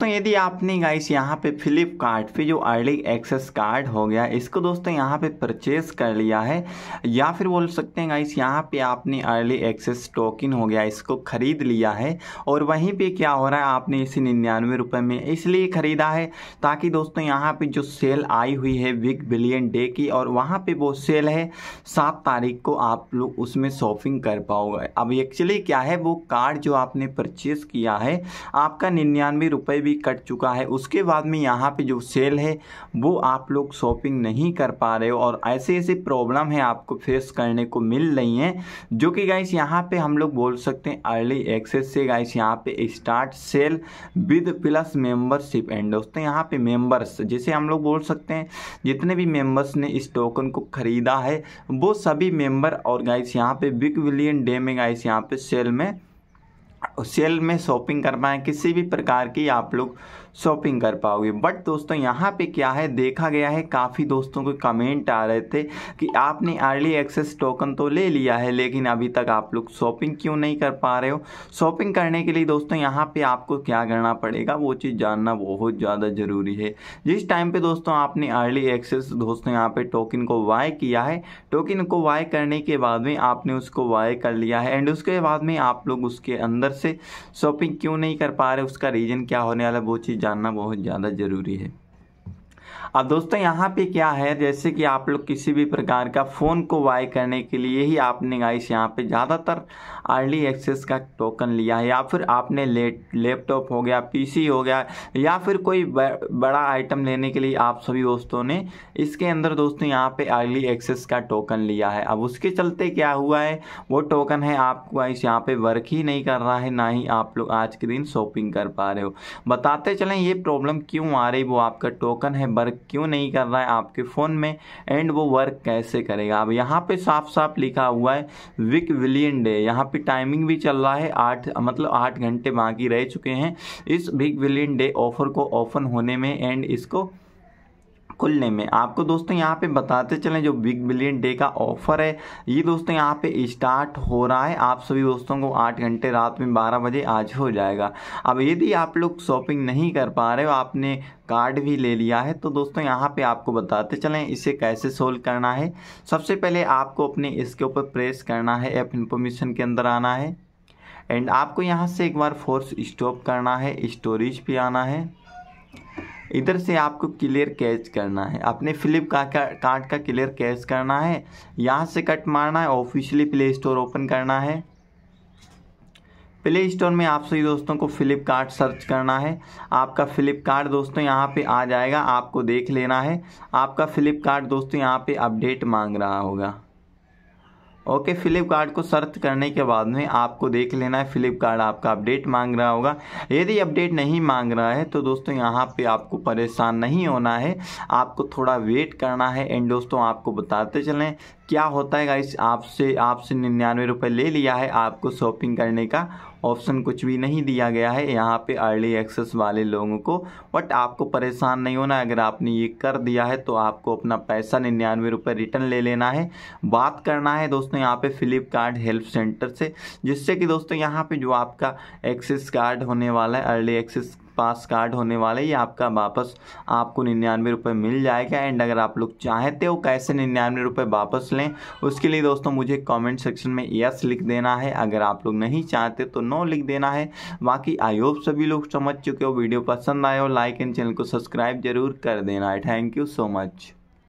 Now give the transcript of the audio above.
तो यदि आपने गाइस यहाँ पे फ्लिपकार्ट पे जो अर्ली एक्सेस कार्ड हो गया इसको दोस्तों यहाँ पे परचेज कर लिया है या फिर बोल सकते हैं गाइस यहाँ पे आपने अर्ली एक्सेस टोकन हो गया इसको ख़रीद लिया है और वहीं पे क्या हो रहा है आपने इसे निन्यानवे रुपये में इसलिए ख़रीदा है ताकि दोस्तों यहाँ पर जो सेल आई हुई है बिग बिलियन डे की और वहाँ पर वो सेल है सात तारीख को आप लोग उसमें शॉपिंग कर पाओगे अब एक्चुअली क्या है वो कार्ड जो आपने परचेज़ किया है आपका निन्यानवे रुपये भी भी कट चुका है उसके बाद में यहाँ पे जो सेल है वो आप लोग शॉपिंग नहीं कर पा रहे हो और ऐसे ऐसे प्रॉब्लम है आपको फेस करने को मिल रही हैं जो कि गाइस यहाँ पे हम लोग बोल सकते हैं अर्ली एक्सेस से गाइस यहाँ पे start sale with plus membership and दोस्तों यहाँ पे मेंबर्स जैसे हम लोग बोल सकते हैं जितने भी मेम्बर्स ने इस टोकन को ख़रीदा है वो सभी मेम्बर और गाइस यहाँ पे बिग विलियन डे में गाइस यहाँ पे सेल में सेल में शॉपिंग कर पाए किसी भी प्रकार की आप लोग शॉपिंग कर पाओगे बट दोस्तों यहाँ पे क्या है देखा गया है काफ़ी दोस्तों के कमेंट आ रहे थे कि आपने अर्ली एक्सेस टोकन तो ले लिया है लेकिन अभी तक आप लोग शॉपिंग क्यों नहीं कर पा रहे हो शॉपिंग करने के लिए दोस्तों यहाँ पे आपको क्या करना पड़ेगा वो चीज़ जानना बहुत ज़्यादा ज़रूरी है जिस टाइम पर दोस्तों आपने अर्ली एक्सेस दोस्तों यहाँ पे टोकन को वाई किया है टोकन को वाई करने के बाद में आपने उसको वाई कर लिया है एंड उसके बाद में आप लोग उसके अंदर से से शॉपिंग क्यों नहीं कर पा रहे उसका रीज़न क्या होने वाला है वो चीज़ जानना बहुत ज़्यादा ज़रूरी है अब दोस्तों यहाँ पे क्या है जैसे कि आप लोग किसी भी प्रकार का फ़ोन को बाय करने के लिए ही आपने गाइस यहाँ पे ज़्यादातर अर्ली एक्सेस का टोकन लिया है या फिर आपने लेट लैपटॉप हो गया पीसी हो गया या फिर कोई बड़ा आइटम लेने के लिए आप सभी दोस्तों ने इसके अंदर दोस्तों यहाँ पे अर्ली एक्सेस का टोकन लिया है अब उसके चलते क्या हुआ है वो टोकन है आपको गाइस यहाँ पर वर्क ही नहीं कर रहा है ना ही आप लोग आज के दिन शॉपिंग कर पा रहे हो बताते चलें ये प्रॉब्लम क्यों आ रही वो आपका टोकन है वर्क क्यों नहीं कर रहा है आपके फ़ोन में एंड वो वर्क कैसे करेगा अब यहाँ पे साफ साफ लिखा हुआ है विक विलियन डे यहाँ पे टाइमिंग भी चल रहा है आठ मतलब आठ घंटे बाकी रह चुके हैं इस विक विलियन डे ऑफर को ओपन होने में एंड इसको खुलने में आपको दोस्तों यहाँ पे बताते चलें जो बिग बिलियन डे का ऑफर है ये दोस्तों यहाँ पे स्टार्ट हो रहा है आप सभी दोस्तों को आठ घंटे रात में बारह बजे आज हो जाएगा अब यदि आप लोग शॉपिंग नहीं कर पा रहे हो आपने कार्ड भी ले लिया है तो दोस्तों यहाँ पे आपको बताते चलें इसे कैसे सोल्व करना है सबसे पहले आपको अपने इसके ऊपर प्रेस करना है ऐप इन्फॉर्मेशन के अंदर आना है एंड आपको यहाँ से एक बार फोर्स स्टॉप करना है स्टोरेज पे आना है इधर से आपको क्लियर कैच करना है अपने फ्लिप का कार्ड का क्लियर कैच करना है यहाँ से कट मारना है ऑफिशियली प्ले स्टोर ओपन करना है प्ले स्टोर में आप सभी दोस्तों को फ्लिपकार्ट सर्च करना है आपका फ्लिपकार्ट दोस्तों यहाँ पे आ जाएगा आपको देख लेना है आपका फ्लिपकार्ट दोस्तों यहाँ पे अपडेट मांग रहा होगा ओके फ्लिपकार्ट को सर्च करने के बाद में आपको देख लेना है फ्लिपकार्ट आपका अपडेट मांग रहा होगा यदि अपडेट नहीं मांग रहा है तो दोस्तों यहाँ पे आपको परेशान नहीं होना है आपको थोड़ा वेट करना है एंड दोस्तों आपको बताते चलें क्या होता है गाइस आपसे आपसे निन्यानवे रुपये ले लिया है आपको शॉपिंग करने का ऑप्शन कुछ भी नहीं दिया गया है यहाँ पे अर्ली एक्सेस वाले लोगों को बट आपको परेशान नहीं होना अगर आपने ये कर दिया है तो आपको अपना पैसा निन्यानवे रुपये रिटर्न ले लेना है बात करना है दोस्तों यहाँ पे फ्लिपकार्ट हेल्प सेंटर से जिससे कि दोस्तों यहाँ पे जो आपका एक्सेस कार्ड होने वाला है अर्ली एक्सेस पास कार्ड होने वाला है ये आपका वापस आपको निन्यानवे रुपये मिल जाएगा एंड अगर आप लोग चाहते हो कैसे निन्यानवे रुपये वापस लें उसके लिए दोस्तों मुझे कमेंट सेक्शन में यस लिख देना है अगर आप लोग नहीं चाहते तो नो लिख देना है बाकी आई होप सभी लोग समझ चुके हो वीडियो पसंद आए हो लाइक एंड चैनल को सब्सक्राइब जरूर कर देना है थैंक यू सो मच